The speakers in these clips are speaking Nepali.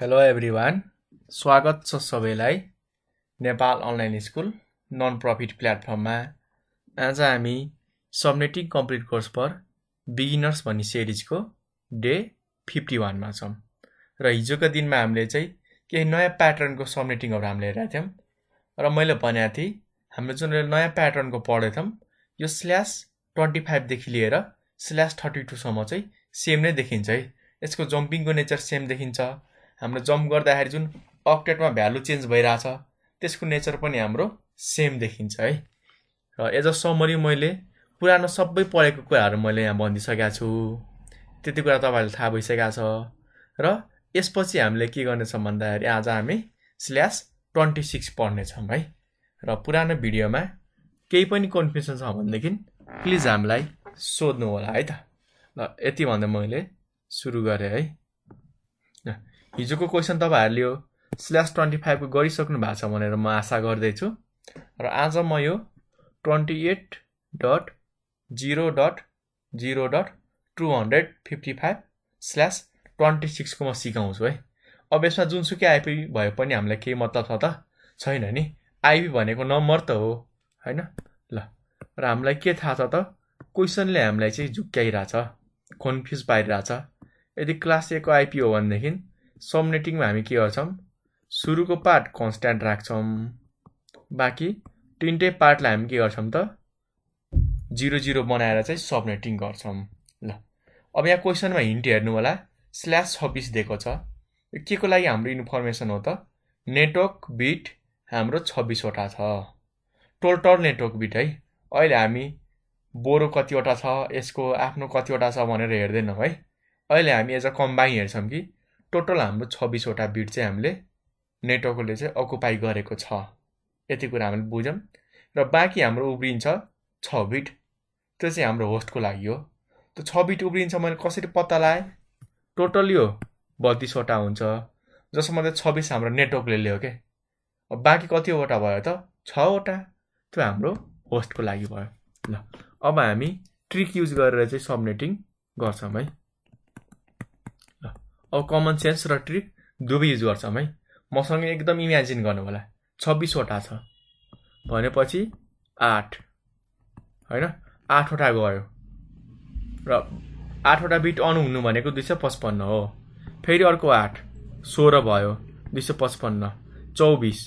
हेलो एभ्रिवान स्वागत छ सबैलाई Nepal online school non profit प्लेटफर्ममा आज हामी subnetting complete course for beginners भन्ने सिरिजको डे फिफ्टी वानमा छौँ र हिजोको दिनमा हामीले चाहिँ केही नयाँ प्याटर्नको सबनेटिङहरू हामीले हेरेका थियौँ र मैले भनेको थिएँ हामीले जुन नयाँ प्याटर्नको पढेको थियौँ यो स्ल्यास ट्वेन्टी फाइभदेखि लिएर स्ल्यास थर्टी टूसम्म चाहिँ सेम नै देखिन्छ है यसको जम्पिङको नेचर सेम देखिन्छ हाम्रो जम्प गर्दाखेरि जुन अपडेटमा भ्यालु चेन्ज भइरहेछ त्यसको नेचर पनि हाम्रो सेम देखिन्छ है र एज अ समरी मैले पुरानो सबै पढेको कुराहरू मैले यहाँ भनिदिइसकेको छु त्यति कुरा तपाईँहरूले थाहा भइसकेको छ र यसपछि हामीले के गर्नेछौँ भन्दाखेरि आज हामी स्ल्यास ट्वेन्टी सिक्स पढ्नेछौँ है र पुरानो भिडियोमा केही पनि कन्फ्युजन छ भनेदेखि प्लिज हामीलाई सोध्नु होला है त ल यति भन्दा मैले सुरु गरेँ है हिजोको क्वेसन तपाईँहरूले यो स्ल्यास ट्वेन्टी फाइभको गरिसक्नु भएको छ भनेर म आशा गर्दैछु र आज म यो twenty eight dot zero dot zero dot two hundred fifty five slash twenty सिक्सको म सिकाउँछु है अब यसमा जुनसुकै आइपी भए पनि हामीलाई केही मतलब छ त छैन नि आइपी भनेको नम्बर त हो होइन ल र हामीलाई के थाहा छ त क्वेसनले हामीलाई चाहिँ झुक्क्याइरहेछ कन्फ्युज पारिरहेछ यदि क्लास एको आइपी हो भनेदेखि सबनेटिङमा हामी के गर्छौँ सुरुको पार्ट कन्सट्यान्ट राख्छौँ बाँकी तिनटै पार्टलाई हामी के गर्छौँ त जिरो जिरो बनाएर चाहिँ सबनेटिङ गर्छौँ ल अब यहाँ क्वेसनमा हिन्ट हेर्नु होला स्ल्यास छब्बिस दिएको छ यो के को लागि हाम्रो इन्फर्मेसन हो त नेटवर्क बिट हाम्रो छब्बिसवटा छ टोटल नेटवर्क बिट है अहिले हामी बोरो कतिवटा छ यसको आफ्नो कतिवटा छ भनेर हेर्दैनौँ है अहिले हामी एज अ कम्बाइन हेर्छौँ कि टोटल हाम्रो छब्बिसवटा बिट चाहिँ हामीले नेटवर्कले चाहिँ अकुपाई गरेको छ यति कुरा हामीले बुझौँ र बाँकी हाम्रो उब्रिन्छ छ बिट त्यो चाहिँ हाम्रो होस्टको लागि हो त्यो छ बिट उब्रिन्छ मैले कसरी पत्ता लगाएँ टोटल यो बत्तिसवटा हुन्छ जसमा चाहिँ छब्बिस हाम्रो नेटवर्कले ल्यायो के बाँकी कतिवटा भयो त छवटा त्यो हाम्रो होस्टको लागि भयो ल अब हामी ट्रिक युज गरेर चाहिँ सबनेटिङ गर्छौँ है अब कमन सेन्स र ट्रिक दुवै युज गर्छौँ है मसँग एकदम इमेजिन गर्नु होला छब्बिसवटा छ भनेपछि आठ होइन आठवटा गयो र आठवटा बिट अन हुनु भनेको दुई सय पचपन्न हो फेरि अर्को आठ सोह्र भयो दुई सय पचपन्न चौबिस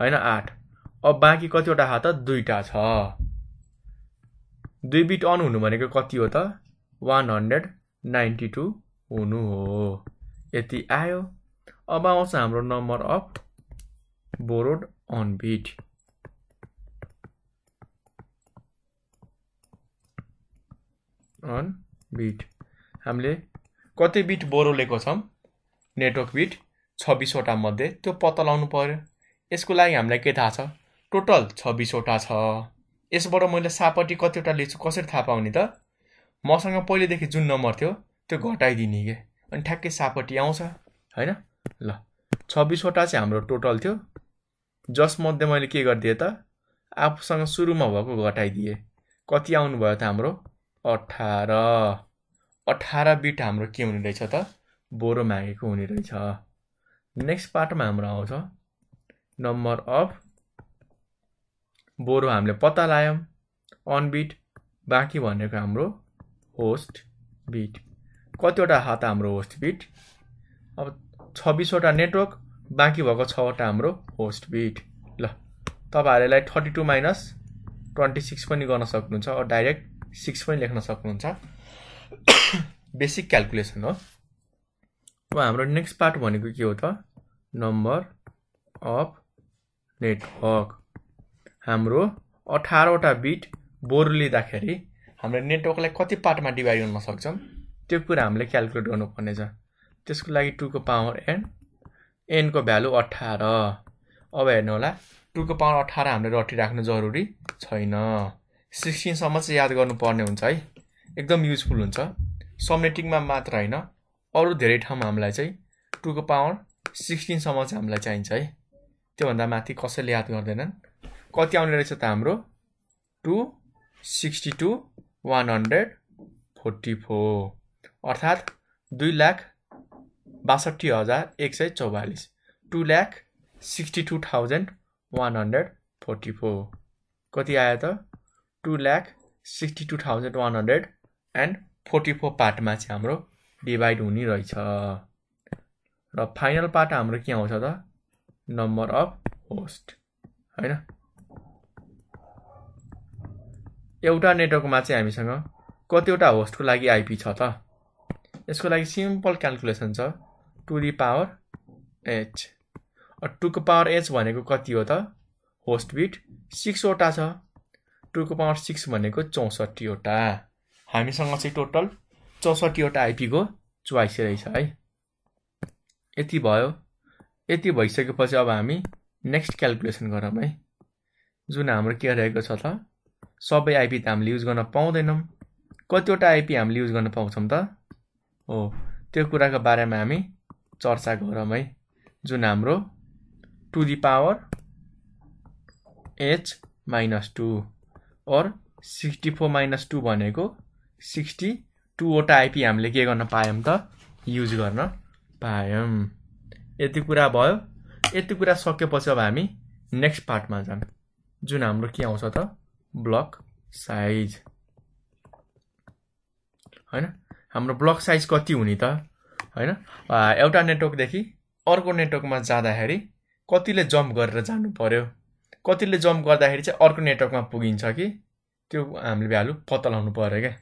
होइन आठ अब बाँकी कतिवटा हात दुईवटा छ दुई बिट अन हुनु भनेको कति हो त वान हन्ड्रेड नाइन्टी टू हुनु हो यति आयो अब आउँछ हाम्रो number of borrowed on bit on bit हामीले कति बिट बोरो लिएको छौँ नेटवर्क बिट छब्बिसवटा मध्ये त्यो पत्ता लाउनु पऱ्यो यसको लागि हामीलाई के थाहा छ टोटल छब्बिसवटा छ यसबाट मैले सापट्टि कतिवटा लिन्छु कसरी थाहा पाउने त मसँग पहिलेदेखि जुन नम्बर थियो त्यो घटाइदिने के अनि ठ्याक्कै सापट्टि आउँछ होइन ल छब्बिसवटा चाहिँ हाम्रो टोटल थियो जसमध्ये मैले के गरिदिएँ त आफूसँग सुरुमा भएको घटाइदिएँ कति आउनुभयो त हाम्रो अठार अठार बिट हाम्रो के हुने रहेछ त बोरो मागेको हुने रहेछ नेक्स्ट पार्टमा हाम्रो आउँछ नम्बर अफ बोरो हामीले पत्ता लायौँ अनबिट बाँकी भनेको हाम्रो होस्ट बिट कतिवटा हात हाम्रो होस्ट बिट अब छब्बिसवटा नेटवर्क बाँकी भएको छवटा हाम्रो होस्ट बिट ल तपाईँहरूलाई thirty two minus twenty six पनि गर्न सक्नुहुन्छ डाइरेक्ट सिक्स पनि लेख्न सक्नुहुन्छ बेसिक क्यालकुलेसन हो अब हाम्रो नेक्स्ट पार्ट भनेको के हो त नम्बर अफ नेटवर्क हाम्रो अठारवटा बिट बोरु लिँदाखेरि हाम्रो नेटवर्कलाई कति पार्टमा डिभाइड गर्न सक्छौँ त्यो कुरा हामीले क्यालकुलेट गर्नुपर्नेछ त्यसको लागि टुको पावर एन एनको भ्यालु अठार अब हेर्नु होला टुको पावर अठार हामीले रटिराख्नु जरुरी छैन सिक्सटिनसम्म चाहिँ याद गर्नुपर्ने हुन्छ है एकदम युजफुल हुन्छ समेटिङमा मात्र होइन अरू धेरै ठाउँमा हामीलाई चाहिँ टुको पावर सिक्सटिनसम्म चाहिँ हामीलाई चाहिन्छ है त्योभन्दा माथि कसैले याद गर्दैनन् कति आउने रहेछ त हाम्रो two sixty two one hundred forty four अर्थात् दुई लाख बासठी हजार एक सय चौवालिस two lakh sixty two thousand one hundred forty four कति आयो त two lakh sixty two thousand one hundred and forty four पार्टमा चाहिँ हाम्रो डिभाइड हुने रहेछ र फाइनल पार्ट हाम्रो के आउँछ त नम्बर अफ होस्ट होइन एउटा नेटवर्कमा चाहिँ हामीसँग कतिवटा होस्टको लागि आइपी छ त यसको लागि सिम्पल क्यालकुलेसन छ टु दि पावर एच टुको पावर एच भनेको कति हो त होस्ट बिट सिक्सवटा छ टुको पावर सिक्स भनेको चौसठीवटा हामीसँग चाहिँ टोटल चौसठीवटा आइपीको चोइस रहेछ है यति भयो यति भइसकेपछि अब हामी नेक्स्ट क्यालकुलेसन गरौँ है जुन हाम्रो के रहेको छ त सबै आइपी त हामीले युज गर्न पाउँदैनौँ कतिवटा आइपी हामीले युज गर्न पाउँछौँ त हो त्यो कुराको बारेमा हामी चर्चा गरौँ है जुन हाम्रो two the power H minus two or sixty four minus two भनेको सिक्सटी टूवटा आइपी हामीले के गर्न पायौँ त युज गर्न पायौँ यति कुरा भयो यति कुरा सकेपछि अब हामी नेक्स्ट पार्टमा जाउँ जुन हाम्रो के आउँछ त ब्लक साइज होइन हाम्रो ब्लक साइज कति हुने त होइन एउटा नेटवर्कदेखि अर्को नेटवर्कमा जाँदाखेरि कतिले जम्प गरेर जानु पऱ्यो कतिले जम्प गर्दाखेरि चाहिँ अर्को नेटवर्कमा पुगिन्छ कि त्यो हामीले भ्यालु पत्ता लाउनु पऱ्यो क्या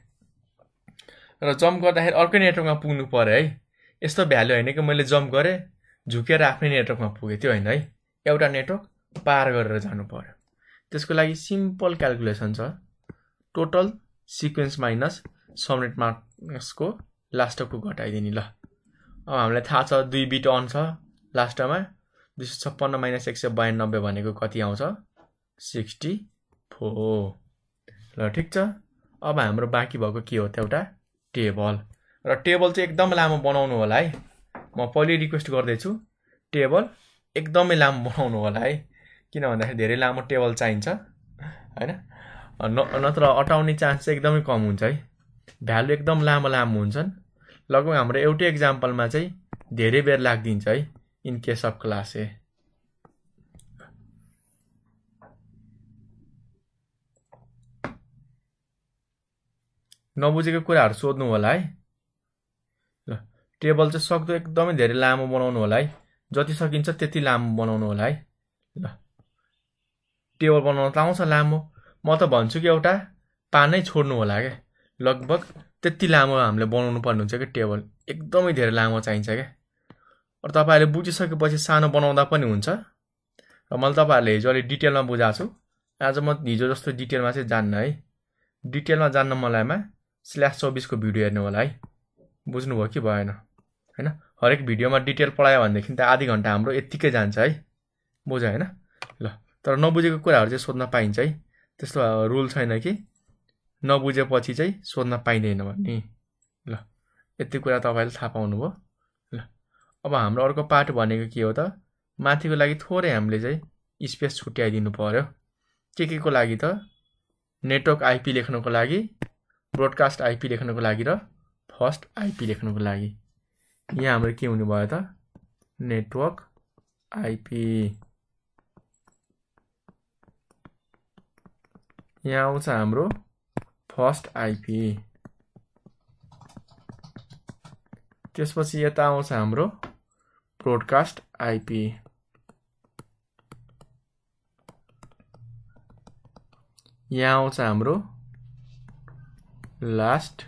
र जम्प गर्दाखेरि अर्कै नेटवर्कमा पुग्नु पऱ्यो है यस्तो भ्याल्यु होइन कि मैले जम्प गरेँ झुकेर आफ्नै नेटवर्कमा पुगेँ त्यो होइन है एउटा नेटवर्क पार गरेर जानु पऱ्यो त्यसको लागि सिम्पल क्यालकुलेसन छ टोटल सिक्वेन्स माइनस सबनेट यसको लास्टको घटाइदिने ल अब हामीलाई थाहा छ दुई बिट अन छ लास्टमा दुई सय छप्पन्न माइनस एक सय बयानब्बे भनेको कति आउँछ सिक्सटी फोर ल ठिक छ अब हाम्रो बाँकी भएको के हो त एउटा टेबल र टेबल चाहिँ एकदम लामो बनाउनु होला है म पहिले रिक्वेस्ट गर्दैछु टेबल एकदमै लामो बनाउनु होला है किन भन्दाखेरि धेरै लामो टेबल चाहिन्छ होइन न नत्र अटाउने चान्स चाहिँ एकदमै कम हुन्छ है भ्यालु एकदम लामो लामो हुन्छन् लगभग हाम्रो एउटै इक्जाम्पलमा चाहिँ धेरै बेर लागिदिन्छ है in case of class A नबुझेको कुराहरू सोध्नु होला है ल टेबल चाहिँ सक्दो एकदमै धेरै लामो बनाउनु होला है जति सकिन्छ त्यति लामो बनाउनु होला है ल टेबल बनाउनु त आउँछ लामो म त भन्छु कि एउटा पानै छोड्नु होला क्या लगभग त्यति लामो हामीले बनाउनु पर्ने हुन्छ क्या टेबल एकदमै धेरै लामो चाहिन्छ क्या अरू तपाईँहरूले बुझिसकेपछि सानो बनाउँदा पनि हुन्छ र मैले तपाईँहरूले हिजो अलिक डिटेलमा बुझाएको छु आज म हिजो जस्तो डिटेलमा चाहिँ जान्न है डिटेलमा जान्न मलाईमा स्ल्यास चौबिसको भिडियो हेर्नु होला है बुझ्नुभयो कि भएन होइन हरेक भिडियोमा डिटेल पढायो भनेदेखि त आधी घन्टा हाम्रो यत्तिकै जान्छ है बुझ होइन ल तर नबुझेको कुराहरू चाहिँ सोध्न पाइन्छ है त्यस्तो रुल छैन कि नबुझेपछि चाहिँ सोध्न पाइँदैन भन्ने ल यति कुरा तपाईँले थाहा पाउनुभयो ल अब हाम्रो अर्को पार्ट भनेको के हो त माथिको लागि थोरै हामीले चाहिँ स्पेस छुट्याइदिनु पऱ्यो के के को लागि त नेटवर्क आइपी लेख्नुको लागि ब्रोडकास्ट आइपी लेख्नुको लागि र फर्स्ट आइपी लेख्नुको लागि यहाँ हाम्रो के हुनुभयो त नेटवर्क आइपी यहाँ आउँछ हाम्रो फर्स्ट आइपी त्यसपछि यता आउँछ हाम्रो ब्रोडकास्ट आइपी यहाँ आउँछ हाम्रो लास्ट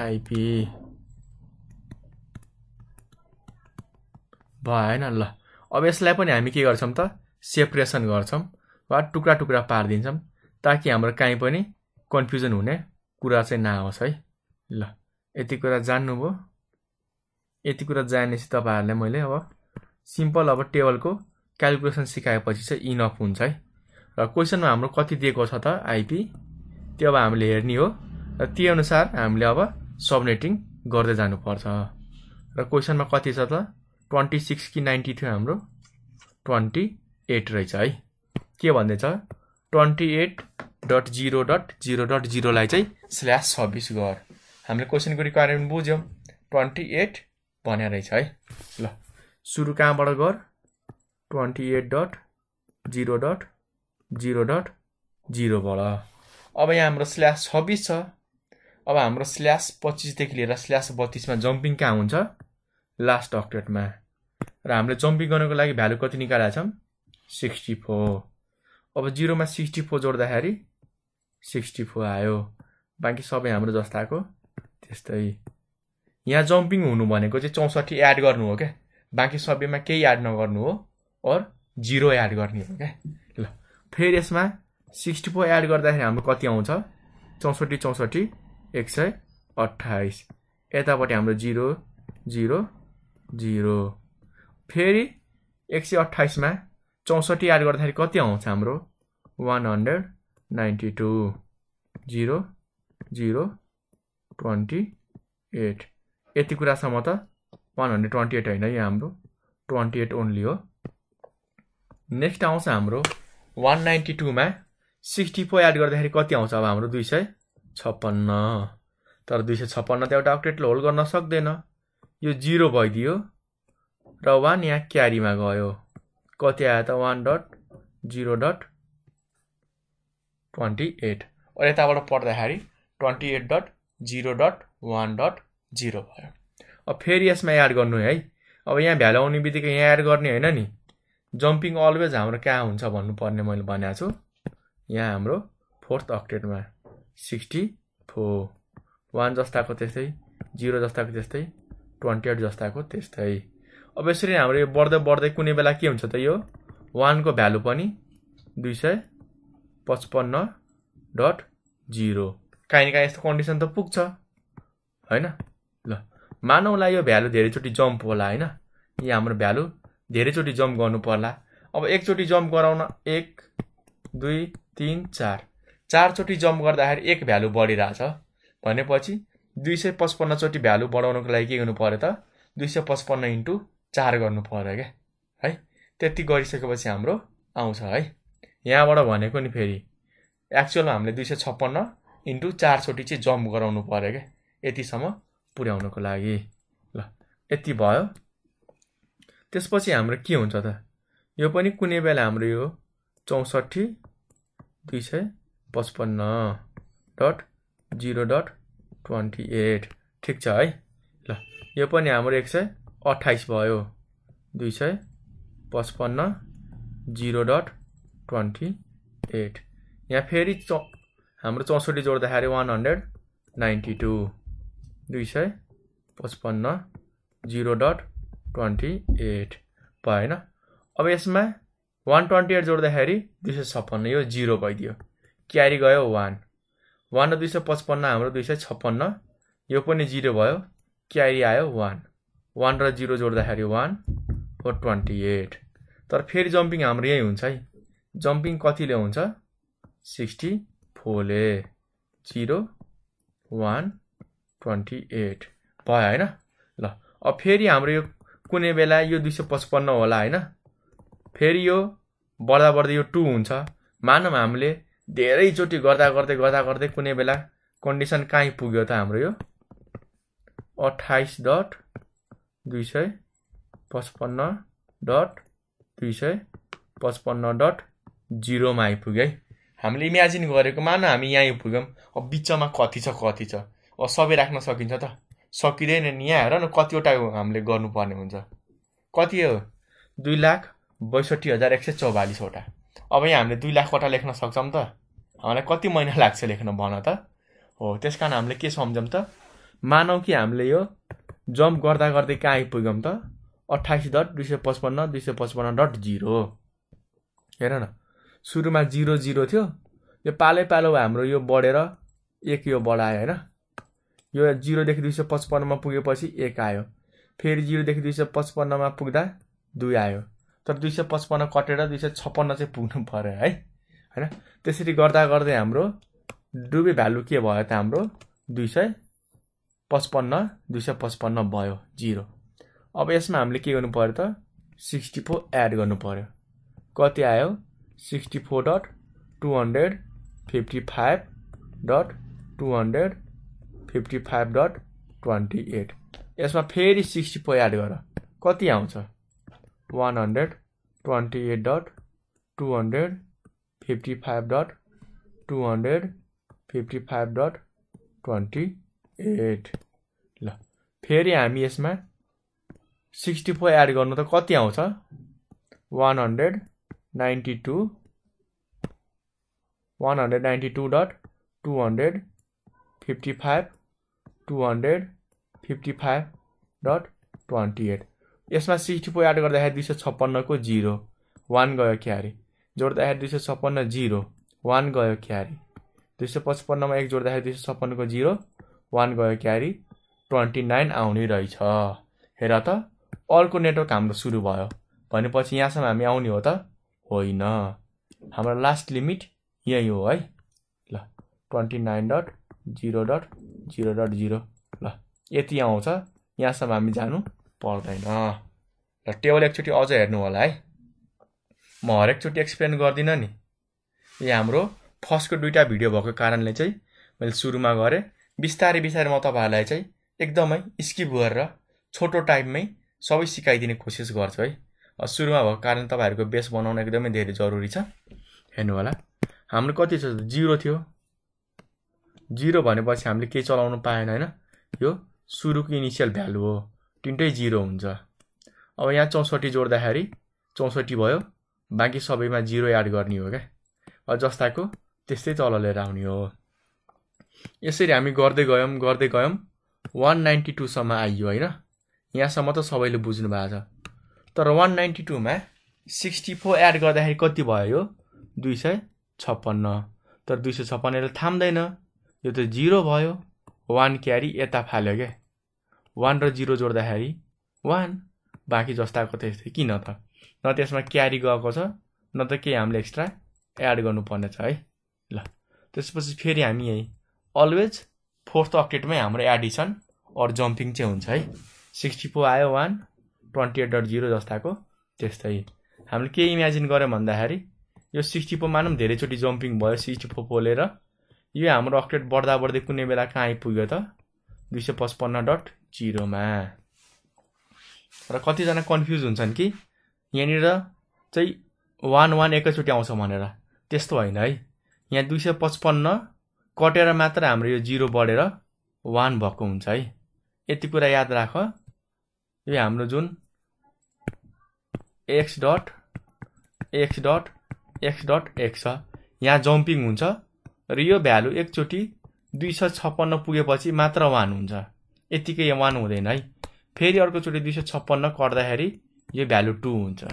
आइपी भएन ल अब यसलाई पनि हामी के गर्छौँ त सेपरेसन गर्छौँ वा टुक्रा टुक्रा पारिदिन्छौँ ताकि हाम्रो काहीँ पनि कन्फ्युजन हुने कुरा चाहिँ नआओस् है ल यति कुरा जान्नुभयो यति कुरा जानेपछि तपाईँहरूलाई मैले अब सिम्पल अब टेबलको क्यालकुलेसन सिकाएपछि चाहिँ इनफ हुन्छ है र क्वेसनमा हाम्रो कति दिएको छ त आइपी त्यो अब हामीले हेर्ने हो र त्यही अनुसार हामीले अब सबनेटिङ गर्दै जानुपर्छ र क्वेसनमा कति छ त ट्वेन्टी सिक्स कि नाइन्टी थियो हाम्रो ट्वेन्टी एट रहेछ है के भन्दैछ twenty eight dot zero dot zero dot जिरोलाई चाहिँ स्ल्यास छब्बिस गर हामीले क्वेसनको रिक्वायरमेन्ट बुझ्यौँ ट्वेन्टी एट भने रहेछ है ल सुरु कहाँबाट गर twenty eight dot zero dot zero dot जिरोबाट अब यहाँ हाम्रो स्ल्यास छब्बिस छ अब हाम्रो स्ल्यास पच्चिसदेखि लिएर स्ल्यास बत्तिसमा जम्पिङ कहाँ हुन्छ लास्ट अक्टेटमा र हामीले जम्पिङ गर्नुको लागि भ्यालु कति निकालेका छौँ सिक्सटी फोर अब जिरोमा सिक्सटी फोर जोड्दाखेरि सिक्सटी फोर आयो बाँकी सबै हाम्रो जस्ताको त्यस्तै यहाँ जम्पिङ हुनु भनेको चाहिँ चौसठी एड गर्नु हो क्या बाँकी सबैमा केही एड नगर्नु हो अर जिरो एड गर्ने हो क्या ल फेरि यसमा सिक्सटी फोर एड गर्दाखेरि हाम्रो कति आउँछ चौसठी चौसठी एक सय अठाइस यतापट्टि हाम्रो जिरो जिरो जिरो फेरि एक सय अट्ठाइसमा चौसठी एड गर्दाखेरि कति आउँछ हाम्रो one hundred ninety two zero zero twenty eight यति कुरासम्म त वान हन्ड्रेड ट्वेन्टी एट होइन यो हाम्रो ट्वेन्टी एट ओन्ली हो नेक्स्ट आउँछ हाम्रो वान नाइन्टी टूमा सिक्सटी फोर एड गर्दाखेरि कति आउँछ अब हाम्रो दुई सय छप्पन्न तर दुई सय छप्पन्न त एउटा अक्टेटले होल्ड गर्न सक्दैन यो जिरो भइदियो र वान यहाँ क्यारीमा गयो कति आयो त one dot zero dot twenty eight र यताबाट पढ्दाखेरि twenty eight dot zero dot one dot zero भयो अब फेरि यसमा एड गर्नु है अब यहाँ भ्यालु आउने बित्तिकै यहाँ एड गर्ने होइन नि जम्पिङ अलवेज हाम्रो कहाँ हुन्छ भन्नुपर्ने मैले भनेको छु यहाँ हाम्रो फोर्थ अक्टेटमा सिक्सटी फोर वान जस्ताको त्यस्तै जिरो जस्ताको त्यस्तै ट्वेन्टी एट जस्ताको त्यस्तै अब यसरी हाम्रो यो बढ्दै बढ्दै कुनै बेला के हुन्छ त यो वानको भ्यालु पनि दुई सय पचपन्न डट जिरो काहीँ न काहीँ यस्तो कन्डिसन त पुग्छ होइन ल मानौँला यो भ्यालु धेरैचोटि जम्प होला होइन यो हाम्रो भ्यालु धेरैचोटि जम्प गर्नु पर्ला अब एकचोटि जम्प गराउन एक दुई तिन चार चारचोटि जम्प गर्दाखेरि एक भ्यालु बढिरहेछ भनेपछि दुई सय पचपन्नचोटि भ्यालु बढाउनको लागि के गर्नु पऱ्यो त दुई सय पचपन्न इन्टु चार गर्नु पऱ्यो क्या है त्यति गरिसकेपछि हाम्रो आउँछ है यहाँबाट भनेको नि फेरि एक्चुअलमा हामीले दुई सय छप्पन्न इन्टु चारचोटि चाहिँ जम्प गराउनु पऱ्यो क्या यतिसम्म पुर्याउनुको लागि ल यति भयो त्यसपछि हाम्रो के हुन्छ त यो पनि कुनै बेला हाम्रो यो चौसठी दुई सय पचपन्न dot zero dot twenty eight ठिक छ है ल यो पनि हाम्रो एक सय अठाइस भयो दुई सय पचपन्न जिरो डट ट्वेन्टी एट यहाँ फेरि चौ हाम्रो चौसठी जोड्दाखेरि वान हन्ड्रेड नाइन्टी टू दुई सय पचपन्न जिरो डट ट्वेन्टी एट भयो होइन अब यसमा वान ट्वेन्टी एट जोड्दाखेरि दुई सय छप्पन्न यो जिरो भइदियो क्यारी गयो वान वान र दुई सय पचपन्न हाम्रो दुई सय छप्पन्न यो पनि जिरो भयो क्यारी आयो वान वान र जिरो जोड्दाखेरि वान फोर ट्वेन्टी एट तर फेरि जम्पिङ हाम्रो यही हुन्छ है जम्पिङ कतिले हुन्छ सिक्सटी फोरले जिरो वान ट्वेन्टी एट भयो होइन ल अब फेरि हाम्रो यो कुनै बेला यो दुई सय पचपन्न होला होइन फेरि यो बढ्दा बढ्दै यो टु हुन्छ मानौँ हामीले धेरैचोटि गर्दा गर्दै गर्दा गर्दै कुनै बेला कन्डिसन कहीँ पुग्यो त हाम्रो यो अठाइस डट दुई सय पचपन्न डट दुई सय पचपन्न डट जिरोमा आइपुग्यो है हामीले इमेजिन गरेको मान हामी यहाँ आइपुग्यौँ अब बिचमा कति छ कति छ अब सबै राख्न सकिन्छ त सकिँदैन नि यहाँ हेर न कतिवटा हामीले गर्नुपर्ने हुन्छ कति हो दुई लाख बैसठी हजार एक सय चौवालिसवटा अब यहाँ हामीले दुई लाखवटा लेख्न सक्छौँ त हामीलाई कति महिना लाग्छ लेख्न भन त हो त्यस कारण हामीले के सम्झौँ त मानौँ कि हामीले यो जम्प गर्दा गर्दै कहाँ आइपुग्यौँ त अट्ठाइस डट दुई सय पचपन्न दुई सय पचपन्न डट जिरो हेर न सुरुमा जिरो जिरो थियो यो पालै पालो हाम्रो यो बढेर एक यो बढायो होइन यो जिरोदेखि दुई सय पचपन्नमा पुगेपछि एक आयो फेरि जिरोदेखि दुई सय पचपन्नमा पुग्दा दुई आयो तर दुई सय पचपन्न कटेर दुई सय छप्पन्न चाहिँ पुग्नु पऱ्यो है होइन त्यसरी गर्दा गर्दै हाम्रो डुबे भ्यालु के भयो त हाम्रो दुई सय पचपन्न दुई सय पचपन्न भयो जिरो अब यसमा हामीले के गर्नु पऱ्यो त सिक्सटी फोर एड गर्नु पऱ्यो कति आयो sixty four dot two hundred fifty five dot two hundred fifty five dot twenty eight यसमा फेरि सिक्सटी फोर एड गर कति आउँछ one hundred twenty eight dot two hundred fifty five dot two hundred fifty five dot twenty eight ल फेरि हामी यसमा सिक्सटी फोर एड गर्नु त कति आउँछ one hundred 92 192 dot 255 255 dot twenty eight यसमा सिक्सटी फोर एड गर्दाखेरि दुई सय छप्पन्नको जिरो वान गयो क्यारी जोड्दाखेरि दुई सय छप्पन्न जिरो वान गयो क्यारी दुई सय पचपन्नमा एक जोड्दाखेरि दुई सय छप्पन्नको जिरो वान गयो क्यारी ट्वेन्टी नाइन आउने रहेछ हेर त अर्को नेटवर्क हाम्रो सुरु भयो भनेपछि यहाँसम्म हामी आउने हो त होइन हाम्रो लास्ट लिमिट यही हो है ल twenty nine dot zero dot zero dot zero ल यति आउँछ यहाँसम्म हामी जानु पर्दैन ल टेबल एकचोटि अझ हेर्नु होला है म हरेकचोटि एक्सप्लेन गर्दिनँ नि यो हाम्रो फर्स्टको दुइटा भिडियो भएको कारणले चाहिँ मैले सुरुमा गरेँ बिस्तारै बिस्तारै म तपाईँहरूलाई चाहिँ एकदमै स्किप गरेर छोटो टाइममै सबै सिकाइदिने कोसिस गर्छु है सुरुमा भएको कारण तपाईँहरूको बेस बनाउन एकदमै धेरै जरुरी छ हेर्नु होला हाम्रो कति छ जिरो थियो जिरो भनेपछि हामीले केही चलाउनु पाएन होइन यो सुरुको इनिसियल भ्यालु हो तिनटै जिरो हुन्छ अब यहाँ चौसठी जोड्दाखेरि चौसठी भयो बाँकी सबैमा जिरो एड गर्ने हो क्या जस्ताको त्यस्तै तल लिएर आउने हो यसरी हामी गर्दै गयौँ गर्दै गयौँ वान नाइन्टी टूसम्म आइयो होइन यहाँसम्म त सबैले बुझ्नु भएको छ तर वान नाइन्टी टूमा सिक्सटी फोर एड गर्दाखेरि कति भयो यो दुई सय छप्पन्न तर दुई सय छप्पन्नले थाम्दैन यो त जिरो भयो वान क्यारी यता फाल्यो क्या वान र जिरो जोड्दाखेरि वान बाँकी जस्ताको त्यस्तै किन त न त्यसमा क्यारी गएको छ न त केही हामीले एक्स्ट्रा एड गर्नुपर्ने छ है ल त्यसपछि फेरि हामी यही अलवेज फोर्थ अपडेटमै हाम्रो एडिसन अरू जम्पिङ चाहिँ हुन्छ है सिक्सटी फोर आयो one twenty eight dot zero जस्ताको त्यस्तै हामीले के इमेजिन गऱ्यौँ भन्दाखेरि यो सिक्सटी फोरमा पनि धेरैचोटि जम्पिङ भयो सिक्सटी फोर पोलेर यो हाम्रो अपडेट बढ्दा बढ्दै कुनै बेला कहाँ आइपुग्यो त दुई सय पचपन्न डट जिरोमा र कतिजना कन्फ्युज हुन्छन् कि यहाँनिर चाहिँ वान वान एकैचोटि आउँछ भनेर त्यस्तो होइन है यहाँ दुई सय पचपन्न कटेर मात्र हाम्रो यो जिरो बढेर वान भएको हुन्छ है यति कुरा याद राख यो हाम्रो जुन X dot X dot X dot X छ यहाँ जम्पिङ हुन्छ र यो भ्यालु एकचोटि दुई सय छप्पन्न पुगेपछि मात्र वान हुन्छ यत्तिकै वान हुँदैन है फेरि अर्कोचोटि दुई सय छप्पन्न कट्दाखेरि यो भ्यालु टू हुन्छ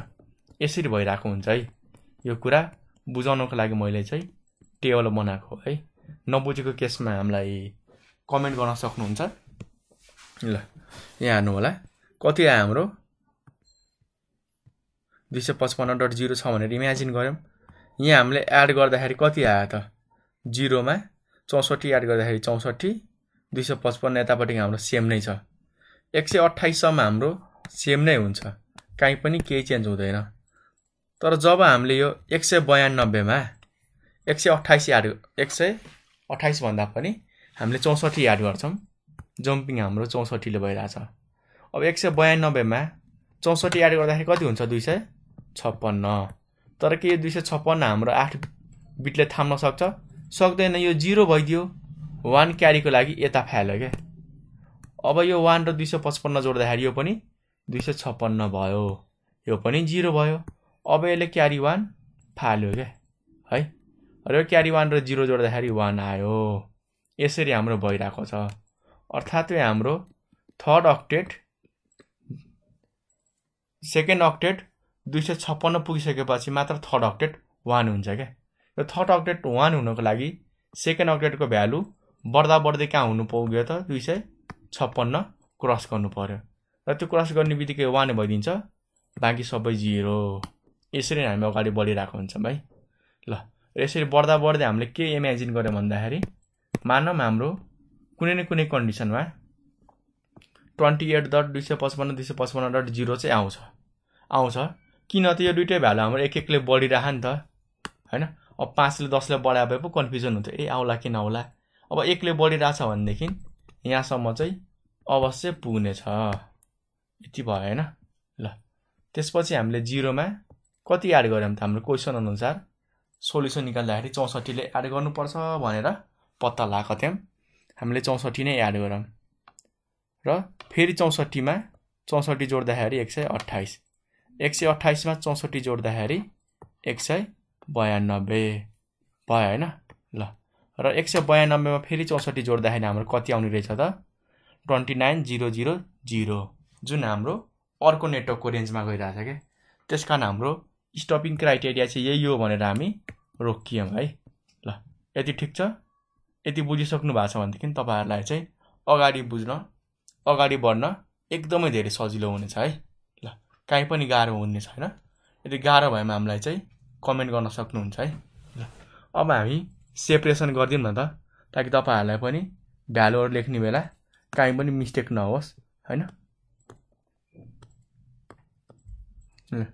यसरी भइरहेको हुन्छ है यो कुरा बुझाउनको लागि मैले चाहिँ टेबल बनाएको है नबुझेको केसमा हामीलाई कमेन्ट गर्न सक्नुहुन्छ ल यहाँ हेर्नु होला कति आयो हाम्रो दुई सय पचपन्न डट जिरो छ भनेर इमेजिन गऱ्यौँ यहाँ हामीले एड गर्दाखेरि कति आयो त जिरोमा चौसठी एड गर्दाखेरि चौसठी दुई सय पचपन्न यतापट्टि हाम्रो सेम नै छ एक सय अठाइससम्म हाम्रो सेम नै हुन्छ काहीँ पनि केही चेन्ज हुँदैन तर जब हामीले यो एक सय बयानब्बेमा एक सय अठाइस एड एक सय अठाइसभन्दा पनि हामीले चौसठी एड गर्छौँ जम्पिङ हाम्रो चौसठीले भइरहेछ अब एक सय बयानब्बेमा चौसठी एड गर्दाखेरि कति हुन्छ दुई सय छप्पन्न तर के यो दुई सय छप्पन्न हाम्रो आठ बिटले थाम्न सक्छ सक्दैन यो जिरो भइदियो वान क्यारीको लागि यता फाल्यो क्या अब यो वान र दुई सय पचपन्न जोड्दाखेरि यो पनि दुई सय छप्पन्न भयो यो पनि जिरो भयो अब यसले क्यारी वान फाल्यो क्या है र यो क्यारी वान र जिरो जोड्दाखेरि वान आयो यसरी हाम्रो भइरहेको छ अर्थात् यो हाम्रो थर्ड अक्टेट सेकेन्ड अक्टेट दुई सय छप्पन्न पुगिसकेपछि मात्र थर्ड अपडेट वान हुन्छ क्या र थर्ड अपडेट वान हुनको लागि सेकेन्ड अपडेटको भ्यालु बढ्दा बढ्दै कहाँ हुनु पुग्यो त दुई सय छप्पन्न क्रस गर्नु पऱ्यो र त्यो क्रस गर्ने बित्तिकै वान भइदिन्छ बाँकी सबै जिरो यसरी हामी अगाडि बढिरहेको हुन्छौँ भाइ ल र यसरी बढ्दा बढ्दै हामीले के इमेजिन गऱ्यो भन्दाखेरि मानौँ हाम्रो कुनै न कुनै कन्डिसनमा ट्वेन्टी एट डट दुई सय पचपन्न दुई सय पचपन्न डट जिरो चाहिँ आउँछ आउँछ किन त यो दुइटै भ्यालु हाम्रो एक एकले बढिरह नि त होइन अब पाँचले दसले बढाए भए पो कन्फ्युजन हुन्थ्यो ए आउला कि नआउला अब एकले बढिरहेछ भनेदेखि यहाँसम्म चाहिँ अवश्य पुग्नेछ यति भयो होइन ल त्यसपछि हामीले जिरोमा कति एड गऱ्यौँ त हाम्रो क्वेसन अनुसार सोल्युसन निकाल्दाखेरि चौसठीले एड गर्नुपर्छ भनेर पत्ता लगाएको थियौँ हामीले चौसठी नै एड गऱ्यौँ र फेरि चौसठीमा चौसठी जोड्दाखेरि एक सय अट्ठाइस एक सय अठाइसमा चौसठी जोड्दाखेरि एक सय बयानब्बे भयो होइन ल र एक सय बयानब्बेमा फेरि चौसठी जोड्दाखेरि हाम्रो कति आउने रहेछ त twenty nine zero zero zero जुन हाम्रो अर्को नेटवर्कको रेन्जमा गइरहेछ क्या त्यस कारण हाम्रो स्टपिङ क्राइटेरिया चाहिँ यही हो भनेर हामी रोकियौँ है ल यति ठिक छ यति बुझिसक्नु भएको छ भनेदेखि तपाईँहरूलाई चाहिँ अगाडि बुझ्न अगाडि बढ्न एकदमै धेरै सजिलो हुनेछ है काहीँ पनि गाह्रो हुने छैन यदि गाह्रो भएमा हामीलाई चाहिँ कमेन्ट गर्न सक्नुहुन्छ है ल अब हामी सेपरेसन गरिदिउँ न त ताकि तपाईँहरूलाई पनि भ्यालुहरू लेख्ने बेला काहीँ पनि मिस्टेक नहोस् होइन पहिले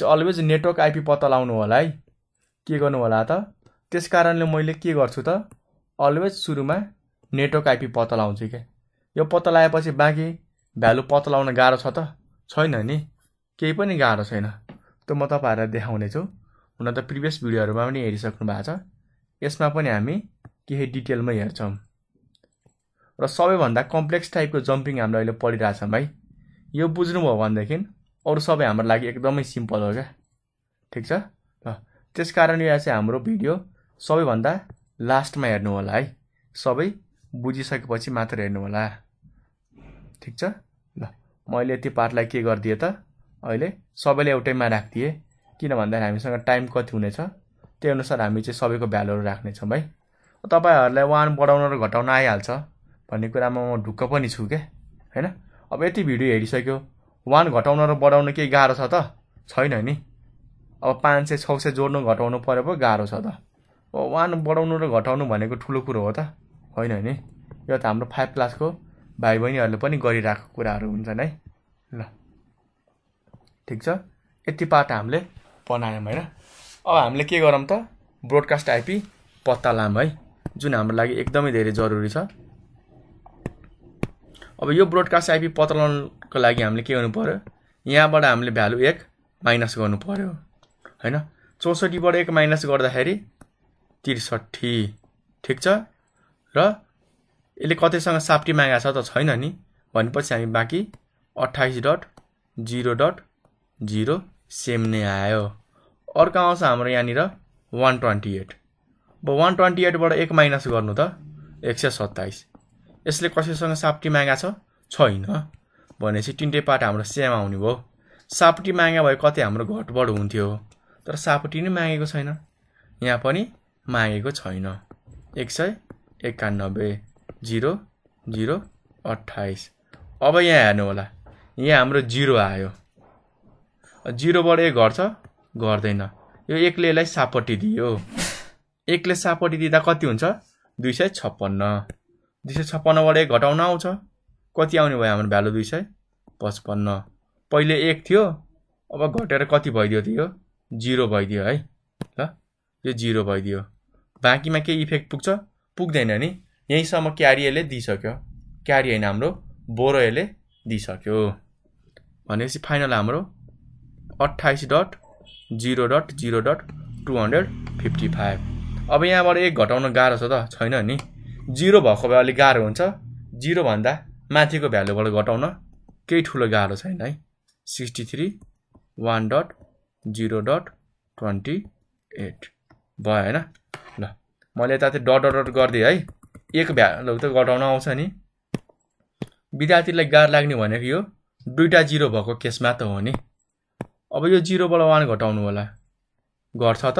चाहिँ अलवेज नेटवर्क आइपी पत्ता लगाउनु होला है के गर्नु होला त त्यस कारणले मैले के गर्छु त अलवेज सुरुमा नेटवर्क आइपी पत्ता लगाउँछु क्या यो पत्ता लगाएपछि बाँकी भ्यालु पत्ता लगाउन गाह्रो छ त छैन नि केही पनि गाह्रो छैन त्यो म तपाईँहरूलाई छु हुन त प्रिभियस भिडियोहरूमा पनि हेरिसक्नु भएको छ यसमा पनि हामी केही डिटेलमै हेर्छौँ र सबैभन्दा कम्प्लेक्स टाइपको जम्पिङ हामीले अहिले पढिरहेछौँ भाइ यो बुझ्नुभयो भनेदेखि अरू सबै हाम्रो लागि एकदमै सिम्पल हो क्या ठिक छ ल त्यस कारण यो चाहिँ हाम्रो भिडियो सबैभन्दा लास्टमा हेर्नु होला है सबै बुझिसकेपछि मात्र हेर्नु होला ठिक छ ल मैले यति पार्टलाई के गरिदिएँ त अहिले सबैले एउटैमा राखिदिएँ किन भन्दाखेरि हामीसँग टाइम कति हुनेछ त्यही अनुसार हामी चाहिँ सबैको भ्यालुहरू राख्नेछौँ है तपाईँहरूलाई वान बढाउन र घटाउन आइहाल्छ भन्ने कुरामा म ढुक्क पनि छु क्या होइन अब यति भिडियो हेरिसक्यो वान घटाउन र बढाउन केही गाह्रो छ त छैन नि अब पाँच सय छ सय जोड्नु घटाउनु पऱ्यो पो गाह्रो छ त वान बढाउनु र घटाउनु भनेको ठुलो कुरो हो त होइन नि यो त हाम्रो फाइभ क्लासको भाइ बहिनीहरूले पनि गरिरहेको कुराहरू हुन्छन् है ल ठिक छ यति पाठ हामीले बनायौँ होइन अब हामीले के गरौँ त ब्रोडकास्ट आइपी पत्ता लाम है जुन हाम्रो लागि एकदमै धेरै जरुरी छ अब यो ब्रोडकास्ट आइपी पत्ता लाउनुको लागि हामीले के गर्नु पऱ्यो यहाँबाट हामीले भ्यालु एक माइनस गर्नु पऱ्यो होइन चौसठीबाट एक माइनस गर्दाखेरि त्रिसठी ठिक छ र यसले कतैसँग साप्टी मागेको छ त छैन नि भनेपछि हामी बाँकी अट्ठाइस dot zero dot zero same नै आयो अर्को आउँछ हाम्रो यहाँनिर वान ट्वेन्टी एट अब वान ट्वेन्टी एटबाट एक माइनस गर्नु त एक सय सत्ताइस यसले कसैसँग साप्टी मागेको छ छैन भनेपछि तिनटै पार्ट हाम्रो सेम आउने भयो साप्टी मागे भए कतै हाम्रो घटबड हुन्थ्यो तर साप्टी नै मागेको छैन यहाँ पनि मागेको छैन एक सय एकानब्बे जिरो जिरो अट्ठाइस अब यहाँ हेर्नु होला यहाँ हाम्रो जिरो आयो जिरोबाट एक घट्छ घट्दैन यो एकले यसलाई सापट्टि दियो एकले सापट्टि दिँदा कति हुन्छ दुई सय छप्पन्न दुई सय छप्पन्नबाट एक घटाउन आउँछ कति आउने भयो हाम्रो भ्यालु दुई सय पचपन्न पहिले एक थियो अब घटेर कति भइदियो त्यो जिरो भइदियो है ल यो जिरो भइदियो बाँकीमा केही इफेक्ट पुग्छ पुग्दैन नि यहीँसम्म क्यारियरले दिइसक्यो क्यारी होइन हाम्रो बोरोएले दिइसक्यो भनेपछि फाइनल हाम्रो अट्ठाइस dot zero dot zero dot two hundred fifty five अब यहाँबाट एक घटाउन गाह्रो छ त छैन नि जिरो भएको भए अलिक गाह्रो हुन्छ जिरोभन्दा माथिको भ्यालुबाट घटाउन केही ठुलो गाह्रो छैन है sixty three one dot zero dot twenty eight भयो होइन ल मैले यता चाहिँ डट डट गरिदिएँ है एक भ्यालु त घटाउन आउँछ नि विद्यार्थीलाई गाह्रो लाग्ने भनेको यो दुईवटा जिरो भएको केसमा त हो नि अब यो जिरोबाट वान घटाउनु होला घट्छ त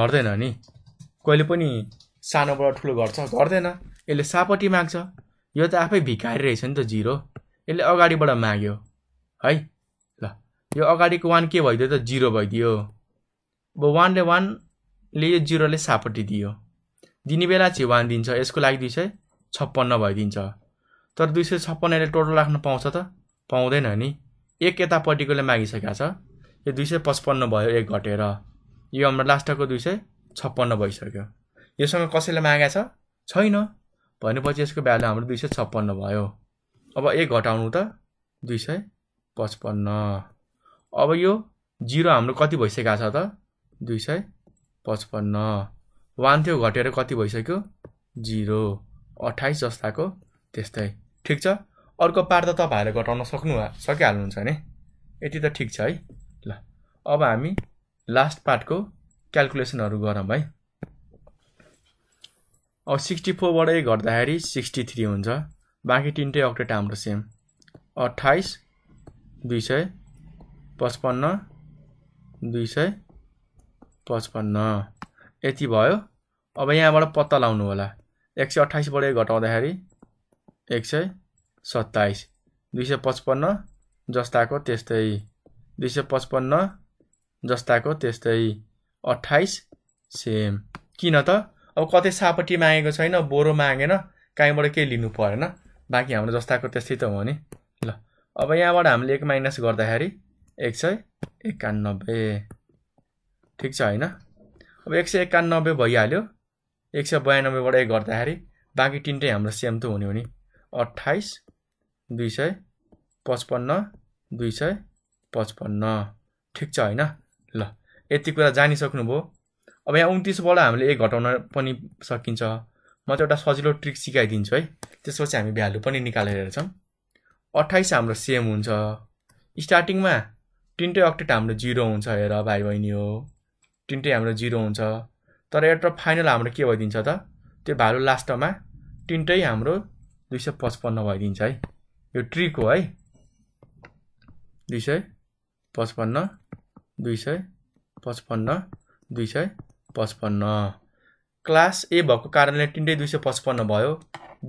घट्दैन नि कहिले पनि सानोबाट ठुलो घट्छ घट्दैन यसले सापट्टि माग्छ यो त आफै भिखारी रहेछ नि त जिरो यसले अगाडिबाट माग्यो है ल यो अगाडिको वान के भइदियो त जिरो भइदियो अब वानले वानले यो जिरोले सापट्टि दियो दिने बेला चाहिँ वान दिन्छ यसको लागि दुई सय छप्पन्न भइदिन्छ तर दुई सय छप्पन्नले टोटल राख्न पाउँछ त पाउँदैन नि एक यतापट्टिकोले मागिसकेको छ यो दुई सय पचपन्न भयो एक घटेर यो हाम्रो लास्टको दुई सय छप्पन्न भइसक्यो योसँग कसैले मागेको छैन भनेपछि यसको भ्यालु हाम्रो दुई सय छप्पन्न भयो अब एक घटाउनु त दुई सय पचपन्न अब यो जिरो हाम्रो कति भइसकेको छ त दुई सय पचपन्न वान थियो घटेर कति भइसक्यो जिरो अठाइस जस्ताको त्यस्तै ठिक छ अर्को पार्ट त तपाईँहरूले घटाउन सक्नु सकिहाल्नुहुन्छ नि यति त ठिक छ है ल अब हामी लास्ट पार्टको क्यालकुलेसनहरू गरौँ है अब सिक्सटी फोरबाटै घट्दाखेरि सिक्सटी थ्री हुन्छ बाँकी तिनटै अक्टेट हाम्रो सेम अट्ठाइस दुई सय पचपन्न दुई सय पचपन्न यति भयो अब यहाँबाट पत्ता लाउनु होला एक सय अठाइसबाट घटाउँदाखेरि एक सय सत्ताइस दुई सय पचपन्न जस्ताको त्यस्तै दुई सय पचपन्न जस्ताको त्यस्तै अठाइस सेम किन त अब कतै सापट्टि मागेको छैन बोरो मागेन कहीँबाट केही लिनु परेन बाँकी हाम्रो जस्ताको त्यस्तै त हो नि ल अब यहाँबाट हामीले एक माइनस गर्दाखेरि एक सय एकानब्बे ठिक छ होइन अब एक सय एकानब्बे भइहाल्यो एक सय बयानब्बेबाट एक घट्दाखेरि बाँकी तिनटै हाम्रो सेम त हुने हो नि अट्ठाइस दुई सय पचपन्न दुई सय पचपन्न ठिक छ होइन ल यति कुरा जानिसक्नुभयो अब यहाँ उन्तिसबाट हामीले एक घटाउन पनि सकिन्छ म त एउटा सजिलो ट्रिक सिकाइदिन्छु है त्यसपछि हामी भ्यालु पनि निकालेर हेर्छौँ अट्ठाइस हाम्रो सेम हुन्छ स्टार्टिङमा तिनटै अक्टेट हाम्रो जिरो हुन्छ हेर भाइ बहिनी हो तिनटै हाम्रो जिरो हुन्छ तर एउटा फाइनल हाम्रो के भइदिन्छ त त्यो भ्यालु लास्टमा तिनटै हाम्रो दुई सय पचपन्न भइदिन्छ है यो ट्रिक हो है दुई सय पचपन्न दुई सय पचपन्न दुई सय पचपन्न क्लास ए भएको कारणले तिनटै दुई सय पचपन्न भयो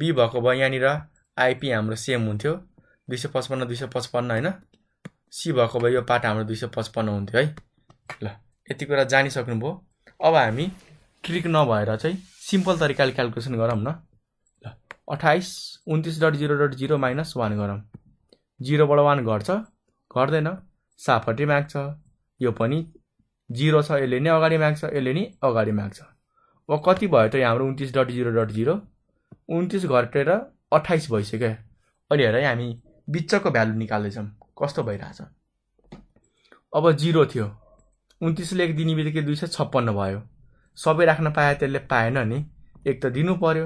बी भएको भयो यहाँनिर आइपी हाम्रो सेम हुन्थ्यो दुई सय पचपन्न दुई सय पचपन्न होइन सी भएको भयो यो पाठ हाम्रो दुई सय पचपन्न हुन्थ्यो है ल यति कुरा जानिसक्नुभयो अब हामी ट्रिक नभएर चाहिँ सिम्पल तरिकाले क्यालकुलेसन गरौँ न ल अठाइस उन्तिस dot zero dot zero minus one गरौँ जिरोबाट वान घट्छ घट्दैन सापट्टि माग्छ यो पनि जिरो छ यसले नै अगाडि माग्छ यसले नि अगाडि माग्छ अब कति भयो त यहाँ हाम्रो उन्तिस डट जिरो डट जिरो उन्तिस घटेर अठाइस भइसक्यो अहिले हेर हामी बिचको भ्यालु निकाल्दैछौँ कस्तो भइरहेछ अब जिरो थियो उन्तिसले एक दिने बित्तिकै दुई सय छप्पन्न भयो सबै राख्न पाए त्यसले पाएन नि एक त दिनु पर्यो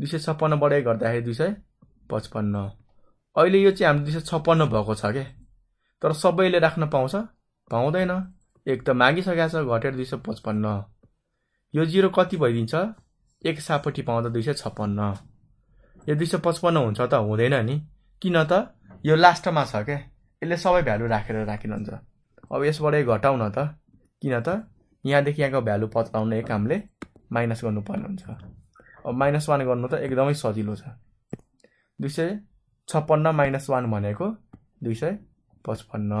दुई सय छप्पन्नबाटै गर्दाखेरि दुई सय पचपन्न अहिले यो चाहिँ हाम्रो दुई सय छप्पन्न भएको छ क्या तर सबैले राख्न पाउँछ पाउँदैन एक त मागिसकेको छ घटेर दुई सय पचपन्न यो जिरो कति भइदिन्छ एक सापट्टि पाउँदा दुई सय छप्पन्न यो दुई सय पचपन्न हुन्छ त हुँदैन नि किन त यो लास्टमा छ क्या यसले सबै भ्यालु राखेर राखिरहन्छ अब यसबाटै घटाउन त किन त यहाँदेखि यहाँको भ्यालु एक कामले माइनस गर्नुपर्ने हुन्छ अब माइनस वान गर्नु त एकदमै सजिलो छ दुई सय छप्पन्न माइनस वान भनेको दुई सय पचपन्न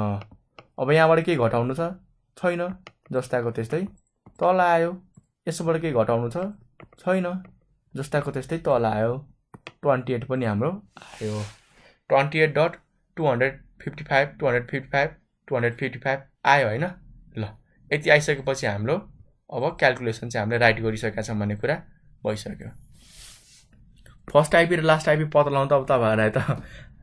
अब यहाँबाट केही घटाउनु छ छैन जस्ताको त्यस्तै तल आयो यसोबाट केही घटाउनु छ छैन जस्ताको त्यस्तै तल आयो ट्वेन्टी एट पनि हाम्रो आयो twenty eight dot two hundred fifty five two hundred fifty five two hundred fifty five आयो होइन ल यति आइसकेपछि हाम्रो अब क्यालकुलेसन चाहिँ हामीले राइट गरिसकेका छौँ भन्ने कुरा भइसक्यो फर्स्ट आइपी र लास्ट आइपी पत्ता त अब तपाईँहरूलाई त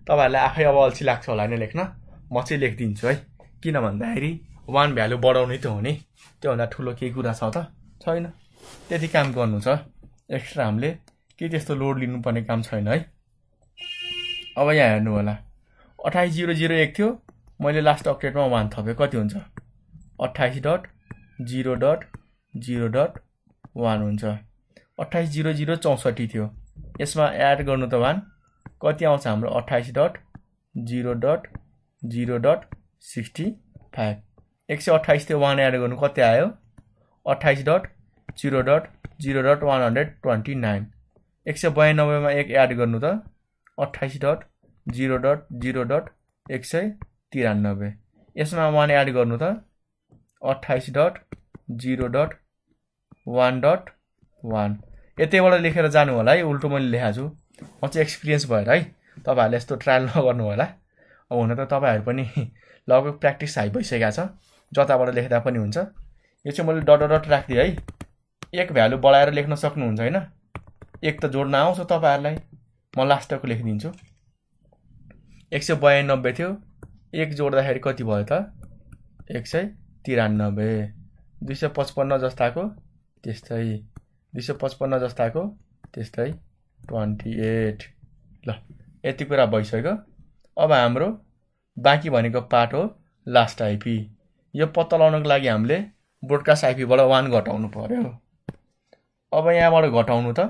तपाईँहरूलाई आफै अब अल्छी लाग्छ होला नि लेख्न म चाहिँ लेखिदिन्छु है किन भन्दाखेरि वान भ्याल्यु बढाउनै त हो नि त्योभन्दा ठुलो केही कुरा छ त छैन त्यति काम गर्नु छ एक्स्ट्रा हामीले के त्यस्तो लोड लिनुपर्ने काम छैन है अब यहाँ हेर्नु होला अठाइस जिरो जिरो एक थियो मैले लास्ट अपडेटमा वान थपेँ कति हुन्छ अट्ठाइस dot zero dot zero dot one हुन्छ अट्ठाइस जिरो जिरो चौसठी थियो यसमा एड गर्नु त वान कति आउँछ हाम्रो अट्ठाइस dot zero dot zero dot sixty five एक सय अट्ठाइस थियो वान एड गर्नु कति आयो अट्ठाइस dot zero dot zero dot one hundred twenty nine एक सय बयानब्बेमा एक एड गर्नु त अट्ठाइस dot zero dot zero dot एक सय तिरानब्बे यसमा वान एड गर्नु त अट्ठाइस dot zero dot one dot one यतैबाट लेखेर जानु होला है उल्टो मैले लेखाएको छु म चाहिँ एक्सपिरियन्स भएर है तपाईँहरूले यस्तो ट्रायल नगर्नु होला अब हुन त तपाईँहरू पनि लगभग प्र्याक्टिस हाई भइसकेको छ जताबाट लेख्दा पनि हुन्छ यो चाहिँ मैले डट डट राखिदिएँ है एक भ्यालु बढाएर लेख्न सक्नुहुन्छ होइन एक त जोड्न आउँछ तपाईँहरूलाई म लास्टको लेखिदिन्छु एक सय बयानब्बे थियो एक जोड्दाखेरि कति भयो त एक सय तिरानब्बे दुई सय पचपन्न जस्ताको त्यस्तै दुई सय पचपन्न जस्ताको त्यस्तै ट्वेन्टी एट ल यति कुरा भइसक्यो अब हाम्रो बाँकी भनेको पार्ट हो लास्ट आइपी यो पत्ता लगाउनको लागि हामीले ब्रोडकास्ट आइपीबाट वान घटाउनु पऱ्यो अब यहाँबाट घटाउनु त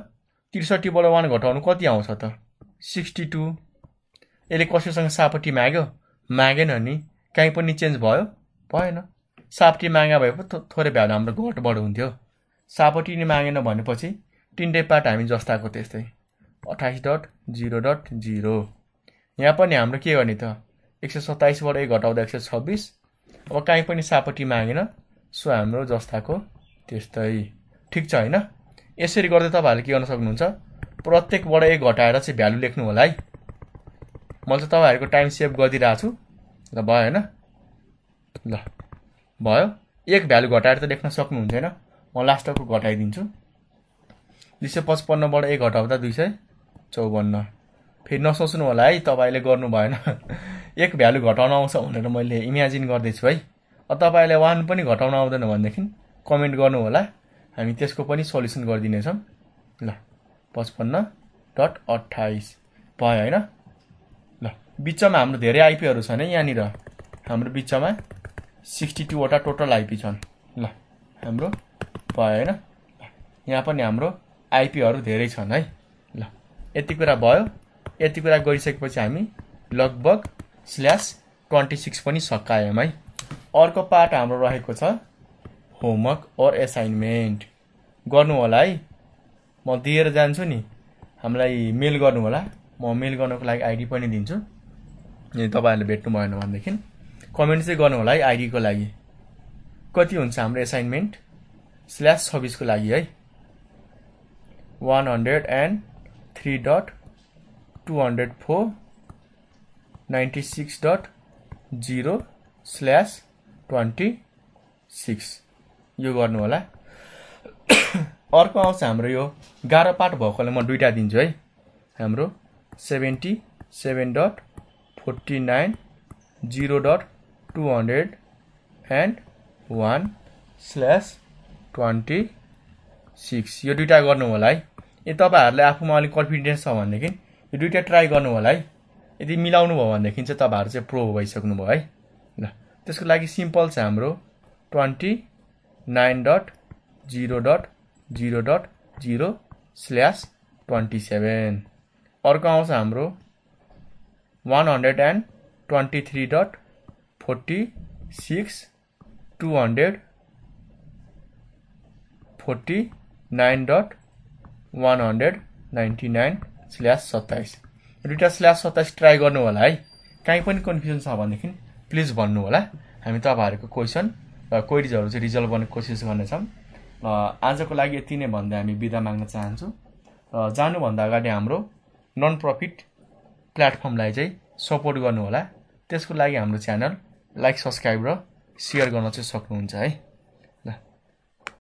त्रिसठीबाट वान घटाउनु कति आउँछ त सिक्सटी टू यसले कसैसँग सापट्टि माग्यो मागेन नि काहीँ पनि चेन्ज भयो भएन सापटी माँगा भए पो थोरै भ्याल हाम्रो घटबड हुन्थ्यो सापटी नै मागेन भनेपछि तिनटै पार्ट हामी जस्ताको त्यस्तै अठाइस डट जिरो डट जिरो यहाँ पनि हाम्रो के गर्ने त एक सय सत्ताइसबाट एक घटाउँदा एक सय छब्बिस अब काहीँ पनि सापटी मागेन सो हाम्रो जस्ताको त्यस्तै ठिक छ होइन यसरी गर्दै तपाईँहरूले के गर्न सक्नुहुन्छ प्रत्येकबाट एक घटाएर चाहिँ भ्यालु लेख्नु होला है मैले चाहिँ तपाईँहरूको टाइम सेभ गरिदिइरहेको छु ल भयो होइन ल भयो एक भ्यालु घटाएर त लेख्न सक्नु हुँदैन म लास्टको घटाइदिन्छु दुई सय पचपन्नबाट एक घटाउँदा दुई सय चौवन्न फेरि नसोच्नु होला है तपाईँले गर्नु भएन एक भ्यालु घटाउन आउँछ भनेर मैले इमेजिन गर्दैछु है तपाईँलाई वान पनि घटाउन आउँदैन भनेदेखि कमेन्ट गर्नु होला हामी त्यसको पनि सल्युसन गरिदिनेछौँ ल पचपन्न डट अट्ठाइस भयो होइन ल बिचमा हाम्रो धेरै आइपीहरू छन् है यहाँनिर हाम्रो बिचमा सिक्सटी टूवटा टोटल आइपी छन् ल हाम्रो भयो होइन यहाँ पनि हाम्रो आइपीहरू धेरै छन् है ल यति कुरा भयो यति कुरा गरिसकेपछि हामी लगभग स्ल्यास ट्वेन्टी सिक्स पनि सकायौँ है अर्को पार्ट हाम्रो रहेको छ होमवर्क ओर एसाइनमेन्ट गर्नु होला है म दिएर जान्छु नि हामीलाई मेल गर्नु होला म मेल गर्नको लागि आइडी पनि दिन्छु यदि तपाईँहरूले भेट्नु भएन भनेदेखि कमेन्ट चाहिँ गर्नु होला है आइडीको लागि कति हुन्छ हाम्रो एसाइनमेन्ट स्ल्यास छब्बिसको लागि है one hundred and three dot two hundred four ninety six dot zero slash twenty six यो गर्नु होला अर्को आउँछ हाम्रो यो गाह्रो पाठ भएकोले म दुइटा दिन्छु है हाम्रो seventy seven dot forty nine zero dot two hundred and one slash यो दुइटा गर्नु होला है ए तपाईहरुले आफुमा अलि कन्फिडेन्स छ भनेदेखि यो दुइटा ट्राई गर्नु होला है यदि मिलाउनु भयो भनेदेखि चाहिँ तपाईहरु चाहिँ प्रो भयो है ल त्यसको लागि सिम्पल छ हाम्रो twenty nine 27 zero dot zero dot अर्को आउँछ हाम्रो one forty six two hundred forty nine dot one hundred ninety nine slash सत्ताइस दुइटा स्ल्यास सत्ताइस ट्राई गर्नु होला है काहीँ पनि कन्फ्युजन छ भनेदेखि प्लिज भन्नु होला हामी तपाईँहरूको क्वेसन र क्वेरिजहरू चाहिँ रिजल्भ गर्ने कोसिस गर्नेछौँ आजको लागि यति नै भन्दै हामी बिदा माग्न चाहन्छु र जानुभन्दा अगाडि हाम्रो नन प्रफिट प्लेटफर्मलाई चाहिँ सपोर्ट गर्नु होला त्यसको लागि हाम्रो च्यानल लाइक सब्सक्राइब र सेयर गर्न चाहिँ सक्नुहुन्छ है